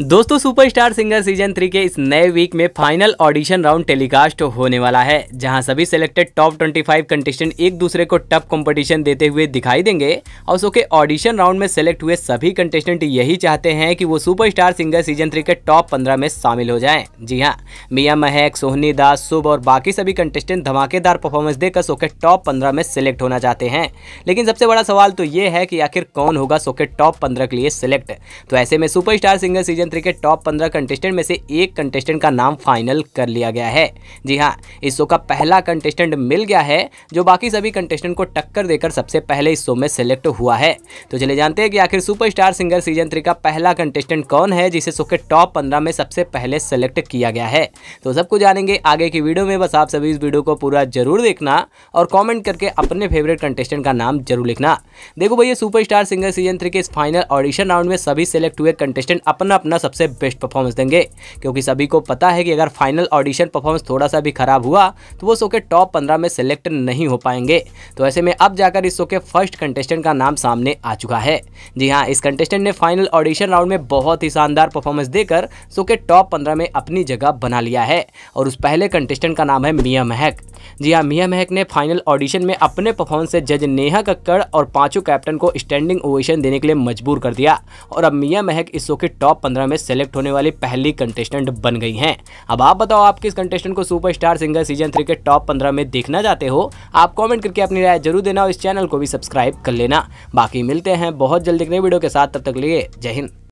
दोस्तों superstar singer season three के इस नए वीक में फाइनल ऑडिशन राउंड टेलीकास्ट होने वाला है जहां सभी सिलेक्टेड टॉप 25 कंटेस्टेंट एक दूसरे को टफ कंपटीशन देते हुए दिखाई देंगे और सो के ऑडिशन राउंड में सेलेक्ट हुए सभी कंटेस्टेंट यही चाहते हैं कि वो सुपरस्टार सिंगर सीजन थ्री के टॉप पंद्रह में शामिल हो जाए जी हाँ मिया महक सोहनी दास शुभ और बाकी सभी कंटेस्टेंट धमाकेदार परफॉर्मेंस देकर सो के टॉप पंद्रह में सिलेक्ट होना चाहते हैं लेकिन सबसे बड़ा सवाल तो ये है कि आखिर कौन होगा सो के टॉप पंद्रह के लिए सिलेक्ट तो ऐसे में सुपर सिंगर सीजन सीजन के टॉप पंद्रह कंटेस्टेंट में से एक कंटेस्टेंट का नाम फाइनल कर लिया गया है जी हाँ इस शो का पहला कंटेस्टेंट मिल गया है जो बाकी सभी कंटेस्टेंट को टक्कर देकर सबसे पहले इस शो में सेलेक्ट हुआ है तो चले जानते हैं कि आखिर सुपरस्टार सिंगर सीजन थ्री का पहला कंटेस्टेंट कौन है जिसे शो के टॉप पंद्रह में सबसे पहले सेलेक्ट किया गया है तो सबको जानेंगे आगे की वीडियो में बस आप सभी इस वीडियो को पूरा जरूर देखना और कॉमेंट करके अपने फेवरेट कंटेस्टेंट का नाम जरूर लिखना देखो भैया सुपर सिंगर सीजन थ्री के इस फाइनल ऑडिशन राउंड में सभी सेलेक्ट हुए कंटेस्टेंट अपना अपना खन्ना सबसे बेस्ट परफॉर्मेंस देंगे क्योंकि सभी को पता है कि अगर फाइनल ऑडिशन परफॉर्मेंस थोड़ा सा भी खराब हुआ तो वो शो के टॉप पंद्रह में सेलेक्ट नहीं हो पाएंगे तो ऐसे में अब जाकर इस शो के फर्स्ट कंटेस्टेंट का नाम सामने आ चुका है जी हाँ इस कंटेस्टेंट ने फाइनल ऑडिशन राउंड में बहुत ही शानदार परफॉर्मेंस देकर शो के टॉप पंद्रह में अपनी जगह बना लिया है और उस पहले कंटेस्टेंट का नाम है मिया महक जी हाँ मिया महक ने फाइनल ऑडिशन में अपने परफॉर्मेंस से जज नेहा कक्कड़ और पांचों कैप्टन को स्टैंडिंग ओवेशन देने के लिए मजबूर कर दिया और अब मिया महक इस शो के टॉप पंद्रह 2018 में सेलेक्ट होने वाली पहली कंटेस्टेंट बन गई हैं अब आप बताओ आप किस कंटेस्टेंट को सुपरस्टार सिंगर सीजन थ्री के टॉप पंद्रह में देखना चाहते हो आप कॉमेंट करके अपनी राय जरूर देना और इस चैनल को भी सब्सक्राइब कर लेना बाकी मिलते हैं बहुत जल्द एक नई वीडियो के साथ तब तक लिए जय हिंद